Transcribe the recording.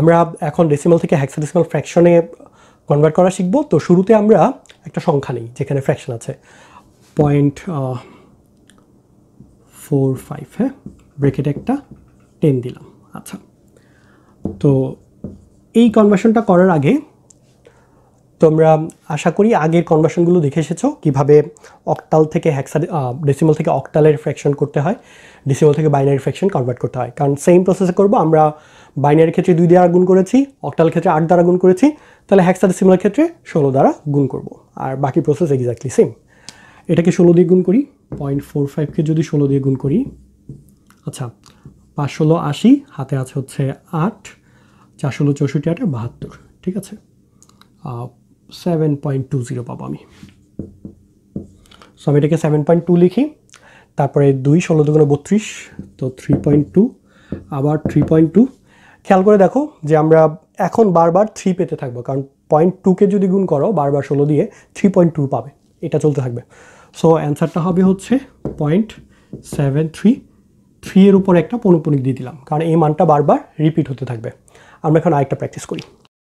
আমরা এখন ডেসিমাল থেকে হ্যাক্সাডেসিমাল ফ্র্যাকশনে কনভার্ট করা শিখবো তো শুরুতে আমরা একটা সংখ্যা নিই যেখানে ফ্র্যাকশন আছে পয়েন্ট ফোর ফাইভ হ্যাঁ ব্রেকেটে একটা টেন দিলাম আচ্ছা তো এই কনভার্সনটা করার আগে তোমরা আশা করি আগের কনভার্সনগুলো দেখে এসেছো কীভাবে অক্টাল থেকে হ্যাক্সা ডেসিমল থেকে অক্টালের ফ্র্যাকশন করতে হয় ডেসিমল থেকে বাইনারি ফ্র্যাকশন কনভার্ট করতে হয় কারণ সেম প্রসেসে করব আমরা বাইনারি ক্ষেত্রে দুই দ্বারা গুণ করেছি অক্টাল ক্ষেত্রে আট দ্বারা গুণ করেছি তাহলে হ্যাক্সা ডেসিমলের ক্ষেত্রে ষোলো দ্বারা গুণ করব আর বাকি প্রসেস এক্স্যাক্টলি সেম এটাকে ষোলো দিয়ে গুণ করি পয়েন্ট ফোর ফাইভকে যদি ষোলো দিয়ে গুণ করি আচ্ছা পাঁচ ষোলো আশি হাতে আছে হচ্ছে আট চার ষোলো চৌষট্টি আটে বাহাত্তর ঠিক আছে সেভেন পয়েন্ট টু জিরো পাবো আমি সো আমি এটাকে সেভেন পয়েন্ট টু লিখি তারপরে দুই ষোলো দুগুণে বত্রিশ তো থ্রি পয়েন্ট টু আবার থ্রি পয়েন্ট টু খেয়াল করে দেখো যে আমরা এখন বারবার থ্রি পেতে থাকবো কারণ পয়েন্ট টুকে যদি গুণ করো বারবার ষোলো দিয়ে থ্রি পয়েন্ট টু পাবে এটা চলতে থাকবে সো অ্যান্সারটা হবে হচ্ছে পয়েন্ট সেভেন থ্রি থ্রি এর উপর একটা পনুপনিক দিয়ে দিলাম কারণ এই মানটা বারবার রিপিট হতে থাকবে আমরা এখন আরেকটা প্র্যাকটিস করি